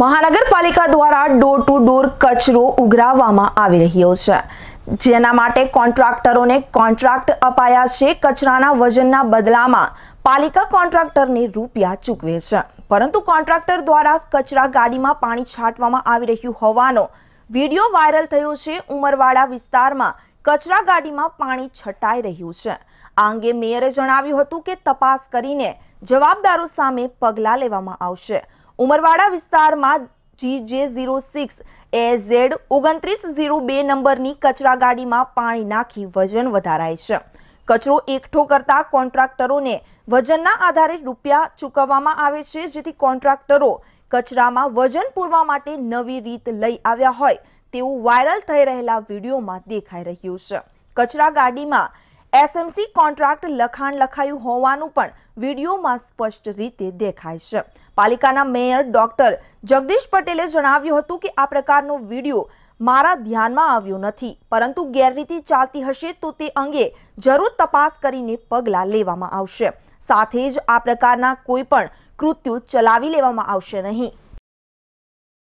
મહાનગરપાલિકા દ્વારા door to door કચરો ઉઘરાવવામાં આવી રહ્યો છે જેના માટે કોન્ટ્રાક્ટરોને કોન્ટ્રાક્ટ અપાયા છે કચરાના વજનના બદલામાં પાલિકા કોન્ટ્રાક્ટરને રૂપિયા ચૂકવે છે પરંતુ કોન્ટ્રાક્ટર દ્વારા કચરા ગાડીમાં પાણી છાંટવામાં આવી રહ્યું હોવાનો વિડીયો વાયરલ થયો છે ઉમરવાડા વિસ્તારમાં કચરા ગાડીમાં પાણી છટાઈ રહ્યું છે આ અંગે મેયરે જણાવ્યું હતું કે તપાસ કરીને જવાબદારો સામે પગલાં લેવામાં આવશે ઉમરવાડા વિસ્તારમાં G J zero six A Z ઓગણત્રીસ ઝીરો બે નંબરની કચરા ગાડીમાં પાણી નાખી વજન વધારાય છે કચરો એકઠો કરતા કોન્ટ્રાક્ટરોને વજનના આધારે રૂપિયા ચૂકવવામાં આવે છે જેથી કોન્ટ્રાક્ટરો કચરામાં વજન પૂરવા માટે નવી રીત લઈ આવ્યા હોય તેવું વાયરલ થઈ રહેલા વિડીયોમાં દેખાઈ રહ્યું છે કચરા ગાડીમાં એસએમસી કોન્ટ્રાક્ટ લખાણ લખાયું હોવાનું પણ વિડીયોમાં સ્પષ્ટ રીતે દેખાય છે પાલિકાના મેયર ડોક્ટર જગદીશ પટેલે જણાવ્યું હતું કે આ પ્રકારનો વિડીયો મારા ધ્યાનમાં આવ્યો નથી પરંતુ ગેરરીતિ ચાલતી હશે તો તે અંગે જરૂર તપાસ કરીને પગલાં લેવામાં આવશે સાથે જ આ પ્રકારના કોઈ પણ કૃત્યો ચલાવી લેવામાં આવશે નહીં